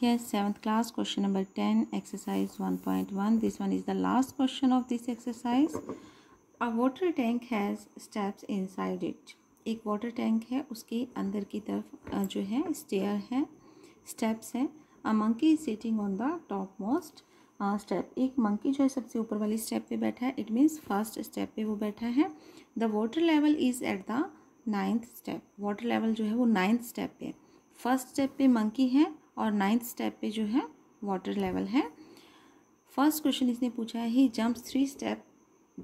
Yes, seventh class, question number 10, exercise 1.1. This one is the last question of this exercise. A water tank has steps inside it. एक water tank है उसके अंदर की तरफ जो है स्टेयर है स्टेप्स हैं a monkey is sitting on the top most step एक मंकी जो है सबसे ऊपर वाली स्टेप पे बैठा है इट मीन्स फर्स्ट स्टेप पे वो बैठा है the water level is at the ninth step water level जो है वो नाइन्थ स्टेप पे फर्स्ट स्टेप पे मंकी है और नाइन्थ स्टेप पे जो है वाटर लेवल है फर्स्ट क्वेश्चन इसने पूछा है he jumps three step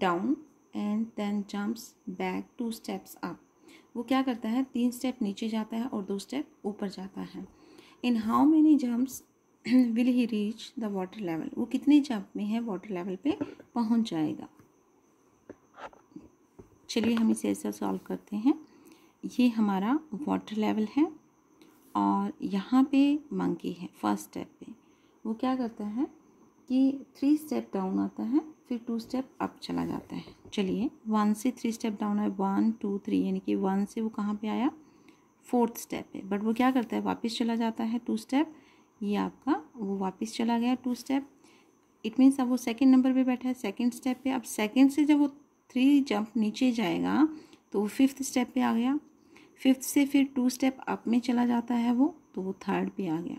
down and then jumps back two steps up वो क्या करता है तीन स्टेप नीचे जाता है और दो स्टेप ऊपर जाता है in how many jumps will he reach the water level वो कितने जम्प में है वाटर लेवल पे पहुंच जाएगा चलिए हम इसे ऐसा सॉल्व करते हैं ये हमारा वाटर लेवल है और यहाँ पे मंकी है फर्स्ट स्टेप पे वो क्या करता है कि थ्री स्टेप डाउन आता है फिर टू स्टेप अप चला जाता है चलिए वन से थ्री स्टेप डाउन है वन टू थ्री यानी कि वन से वो कहाँ पे आया फोर्थ स्टेप पे बट वो क्या करता है वापस चला जाता है टू स्टेप ये आपका वो वापस चला गया टू स्टेप इट मीन्स अब वो सेकेंड नंबर पर बैठा है सेकेंड स्टेप पर अब सेकेंड से जब वो थ्री जंप नीचे जाएगा तो वो फिफ्थ स्टेप पर आ गया फिफ्थ से फिर टू स्टेप अप में चला जाता है वो तो वो थर्ड पे आ गया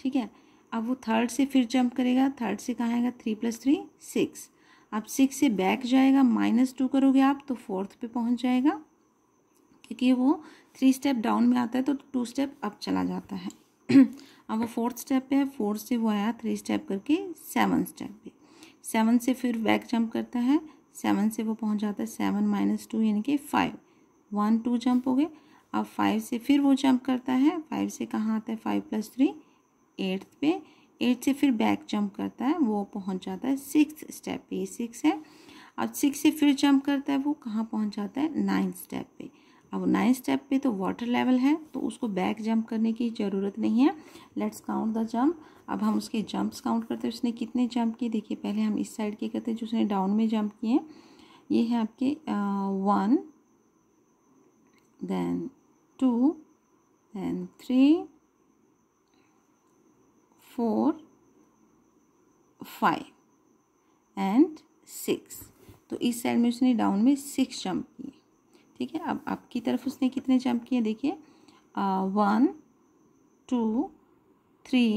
ठीक है अब वो थर्ड से फिर जंप करेगा थर्ड से कहाँ आएगा थ्री प्लस थ्री सिक्स अब सिक्स से बैक जाएगा माइनस टू करोगे आप तो फोर्थ पे पहुँच जाएगा क्योंकि वो थ्री स्टेप डाउन में आता है तो टू स्टेप अप चला जाता है अब वो फोर्थ स्टेप पे है फोर्थ से वो आया थ्री स्टेप करके सेवन स्टेप पे सेवन से फिर बैक जंप करता है सेवन से वो पहुंच जाता है सेवन माइनस टू यानी कि फाइव वन टू जंप हो गए अब फाइव से फिर वो जंप करता है फाइव से कहाँ आता है फाइव प्लस थ्री एट्थ पे एट से फिर बैक जंप करता है वो पहुंच जाता है सिक्स स्टेप पे ये सिक्स है अब सिक्स से फिर जंप करता है वो कहाँ पहुंच जाता है नाइन स्टेप पे अब नाइन स्टेप पे तो वाटर लेवल है तो उसको बैक जंप करने की ज़रूरत नहीं है लेट्स काउंट द जंप अब हम उसके जंप्स काउंट करते हैं उसने कितने जंप किए देखिए पहले हम इस साइड के करते हैं जो उसने डाउन में जंप किए ये है आपके one then 2 then 3 4 5 and six तो इस साइड में उसने डाउन में सिक्स जंप किए ठीक है अब आपकी तरफ उसने कितने जंप किए देखिए one two three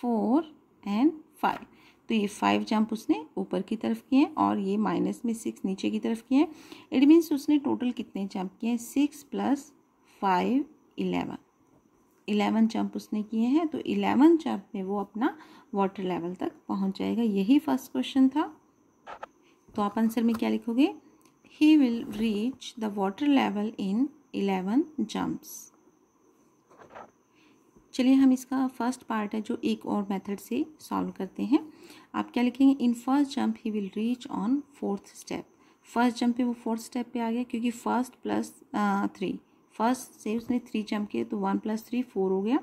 four and five तो ये फाइव जंप उसने ऊपर की तरफ किए हैं और ये माइनस में सिक्स नीचे की तरफ किए हैं इट मीन्स उसने टोटल कितने जंप किए हैं six plus five eleven eleven jump उसने किए हैं तो इलेवन जंप में वो अपना वाटर लेवल तक पहुंच जाएगा यही फर्स्ट क्वेश्चन था तो आप आंसर में क्या लिखोगे he will reach the water level in eleven jumps चलिए हम इसका फर्स्ट पार्ट है जो एक और मेथड से सॉल्व करते हैं आप क्या लिखेंगे in first jump he will reach on fourth step first jump पे वो फोर्थ स्टेप पे आ गया क्योंकि फर्स्ट प्लस थ्री फर्स्ट से उसने थ्री जंप किए तो वन प्लस थ्री फोर हो गया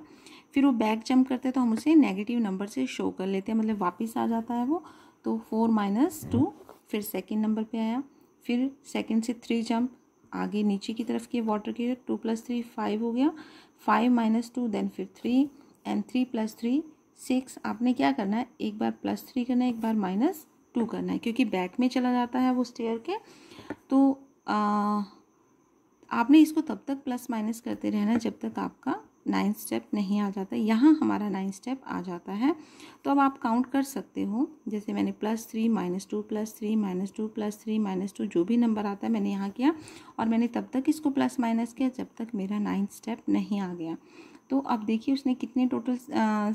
फिर वो बैक जंप करते हैं तो हम उसे नेगेटिव नंबर से शो कर लेते हैं मतलब वापस आ जाता है वो तो फोर माइनस टू फिर सेकेंड नंबर पे आया फिर सेकेंड से थ्री जंप आगे नीचे की तरफ के वाटर के टू प्लस थ्री फाइव हो गया फाइव माइनस टू देन फिर three and three plus three six आपने क्या करना है एक बार प्लस थ्री करना है एक बार माइनस टू करना है क्योंकि बैक में चला जाता है वो स्टेयर के तो आ, आपने इसको तब तक प्लस माइनस करते रहना जब तक आपका नाइन स्टेप नहीं आ जाता यहाँ हमारा नाइन स्टेप आ जाता है तो अब आप काउंट कर सकते हो जैसे मैंने plus three minus two plus three minus two plus three minus two जो भी नंबर आता है मैंने यहाँ किया और मैंने तब तक इसको प्लस माइनस किया जब तक मेरा नाइन स्टेप नहीं आ गया तो अब देखिए उसने कितने टोटल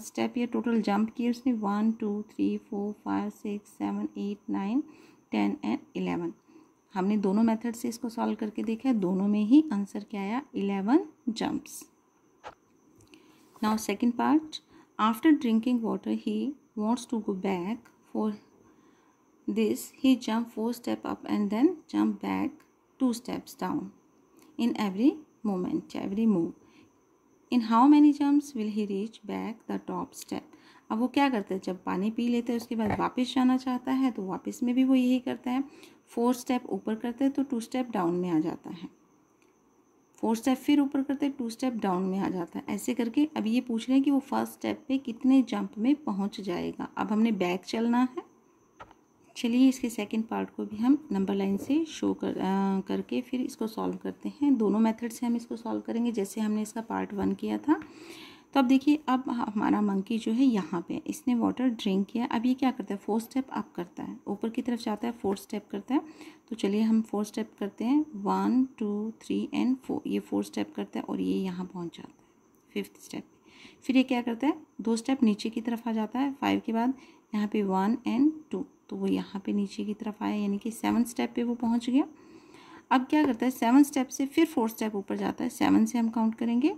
स्टेप या टोटल जंप किए उसने one two three four five six seven eight nine ten and eleven हमने दोनों मेथड से इसको सॉल्व करके देखा है दोनों में ही आंसर क्या आया eleven jumps now second part after drinking water he wants to go back for this he jump four step up and then jump back two steps down in every moment every move in how many jumps will he reach back the top step अब वो क्या करता है जब पानी P लेते हैं उसके बाद वापस जाना चाहता है तो वापस में भी वो यही करता है फोर स्टेप ऊपर करते हैं तो टू स्टेप डाउन में आ जाता है फोर स्टेप फिर ऊपर करते हैं टू स्टेप डाउन में आ जाता है ऐसे करके अब ये पूछ रहे हैं कि वो फर्स्ट स्टेप पे कितने जंप में पहुंच जाएगा अब हमने बैक चलना है चलिए इसके सेकंड पार्ट को भी हम नंबर लाइन से शो कर आ, करके फिर इसको सॉल्व करते हैं दोनों मेथड से हम इसको सॉल्व करेंगे जैसे हमने इसका पार्ट वन किया था तो अब देखिए अब हमारा मंकी जो है यहाँ पे इसने वाटर ड्रिंक किया अब ये क्या करता है फोर स्टेप अप करता है ऊपर की तरफ जाता है फोर स्टेप करता है तो चलिए हम फोर स्टेप करते हैं one two three and four ये फोर स्टेप करता है और ये यहाँ पहुँच जाता है फिफ्थ स्टेप फिर ये क्या करता है दो स्टेप नीचे की तरफ आ जाता है फाइव के बाद यहाँ पे वन एंड टू तो वो यहाँ पे नीचे की तरफ आया यानी कि सेवन स्टेप पे वो पहुँच गया अब क्या करता है सेवन स्टेप से फिर फोर स्टेप ऊपर जाता है सेवन से हम काउंट करेंगे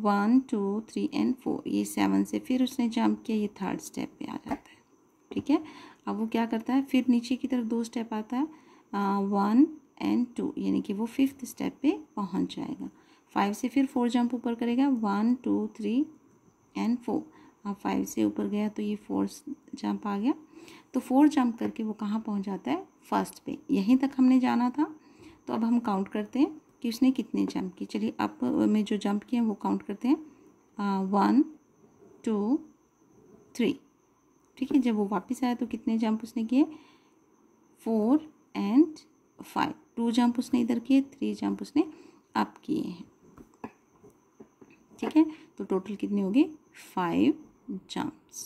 one two three and four ये सेवन से फिर उसने जंप किया ये थर्ड स्टेप पे आ जाता है ठीक है अब वो क्या करता है फिर नीचे की तरफ दो स्टेप आता है वन एंड टू यानी कि वो फिफ्थ स्टेप पे पहुंच जाएगा फाइव से फिर फोर जंप ऊपर करेगा one two three and four अब फाइव से ऊपर गया तो ये फोर जंप आ गया तो फोर जंप करके वो कहाँ पहुँच जाता है फर्स्ट पे यहीं तक हमने जाना था तो अब हम काउंट करते हैं कि उसने कितने जंप किए चलिए अप में जो जंप किए हैं वो काउंट करते हैं वन टू थ्री ठीक है जब वो वापस आया तो कितने जंप उसने किए four and five two jump उसने इधर किए थ्री जंप उसने अप किए हैं ठीक है तो टोटल कितने हो गए फाइव जंप्स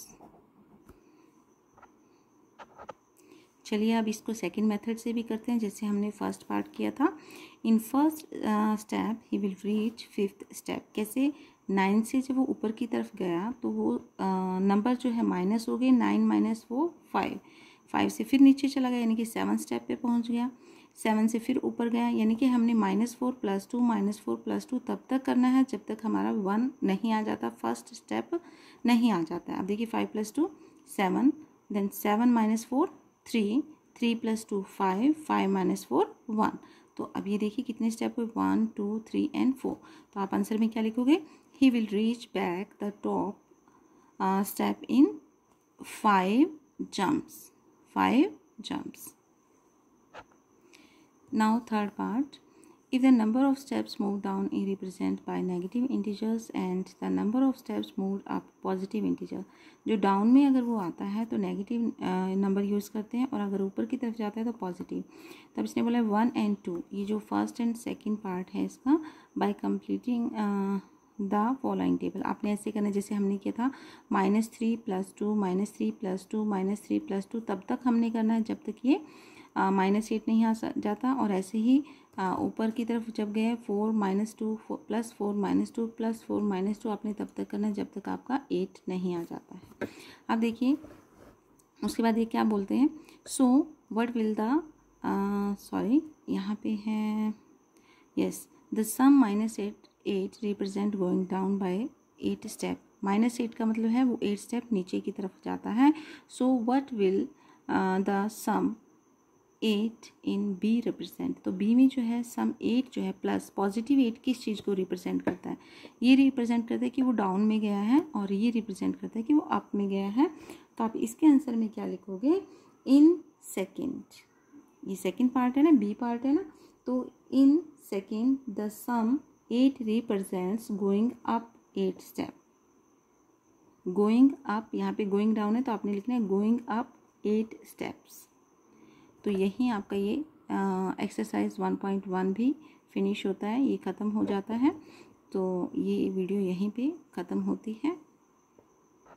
चलिए अब इसको सेकंड मेथड से भी करते हैं जैसे हमने फर्स्ट पार्ट किया था in first step he will reach fifth step कैसे नाइन से जब वो ऊपर की तरफ गया तो वो नंबर uh, जो है माइनस हो गए नाइन माइनस वो फाइव फाइव से फिर नीचे चला गया यानी कि सेवन स्टेप पे पहुंच गया सेवन से फिर ऊपर गया यानी कि हमने minus four plus two minus four plus two तब तक करना है जब तक हमारा वन नहीं आ जाता फर्स्ट स्टेप नहीं आ जाता है अब देखिए five plus two seven then seven minus four three three plus two five five minus four one तो अब ये देखिए कितने स्टेप हुए one two three and four तो आप आंसर में क्या लिखोगे he will reach back the top step in five jumps five jumps now third part If the number of steps moved down is represented by negative integers and the number of steps moved up positive integer जो down में अगर वो आता है तो negative uh, number use करते हैं और अगर ऊपर की तरफ जाता है तो positive तब इसने बोला वन एंड टू ये जो फर्स्ट एंड सेकेंड पार्ट है इसका by completing uh, the following table आपने ऐसे करना जैसे हमने किया था minus three plus two minus three plus two minus three plus two तब तक हमने करना है जब तक ये माइनस एट नहीं आ जाता और ऐसे ही ऊपर की तरफ जब गए four minus two plus four minus two plus four minus two आपने तब तक करना जब तक आपका एट नहीं आ जाता है अब देखिए उसके बाद ये क्या बोलते हैं so what will the sorry यहाँ पे है yes the sum minus eight eight represent going down by eight step minus eight का मतलब है वो एट स्टेप नीचे की तरफ जाता है so what will the sum eight in B represent तो बी में जो है सम एट जो है प्लस पॉजिटिव एट किस चीज़ को रिप्रेजेंट करता है ये रिप्रेजेंट करता है कि वो डाउन में गया है और ये रिप्रेजेंट करता है कि वो अप में गया है तो आप इसके आंसर में क्या लिखोगे इन सेकेंड ये सेकेंड पार्ट है ना बी पार्ट है ना तो in second the sum eight represents going up at step going up यहाँ पे गोइंग डाउन है तो आपने लिखना है गोइंग अप एट स्टेप्स तो यहीं आपका ये एक्सरसाइज वन पॉइंट वन भी फिनिश होता है ये ख़त्म हो जाता है तो ये वीडियो यहीं पे ख़त्म होती है